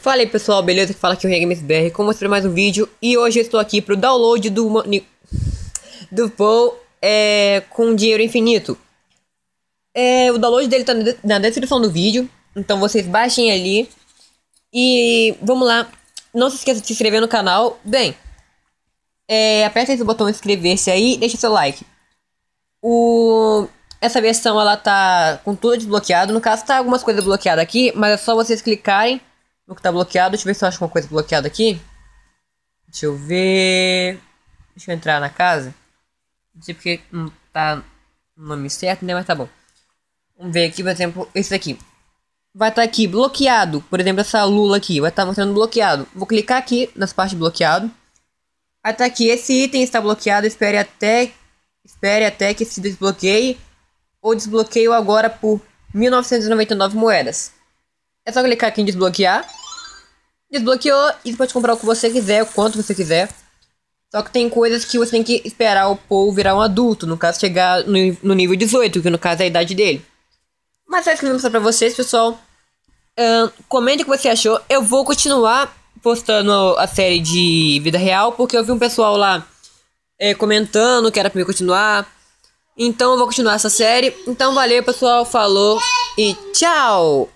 Fala aí pessoal, beleza? Que fala aqui é o RegameSBR, como sempre mais um vídeo e hoje eu estou aqui para o download do Mani... do Paul é, com dinheiro infinito. É, o download dele está na descrição do vídeo, então vocês baixem ali e vamos lá. Não se esqueça de se inscrever no canal. Bem, é, aperta esse botão inscrever-se aí, deixa seu like. O essa versão ela tá com tudo desbloqueado, no caso tá algumas coisas bloqueadas aqui, mas é só vocês clicarem o que tá bloqueado. Deixa eu ver se eu acho alguma coisa bloqueada aqui. Deixa eu ver. Deixa eu entrar na casa. Não sei porque não tá o nome certo, né? Mas tá bom. Vamos ver aqui, por exemplo, esse aqui. Vai estar tá aqui bloqueado. Por exemplo, essa lula aqui vai estar tá mostrando bloqueado. Vou clicar aqui nas partes bloqueado. Vai estar tá aqui. Esse item está bloqueado. Espere até, espere até que se desbloqueie. Ou desbloqueio agora por 1999 moedas. É só clicar aqui em desbloquear desbloqueou e pode comprar o que você quiser, o quanto você quiser. Só que tem coisas que você tem que esperar o povo virar um adulto, no caso chegar no, no nível 18, que no caso é a idade dele. Mas é isso que eu vou mostrar pra vocês, pessoal. comente o que você achou. Eu vou continuar postando a série de vida real, porque eu vi um pessoal lá é, comentando que era pra eu continuar. Então eu vou continuar essa série. Então valeu, pessoal. Falou e tchau!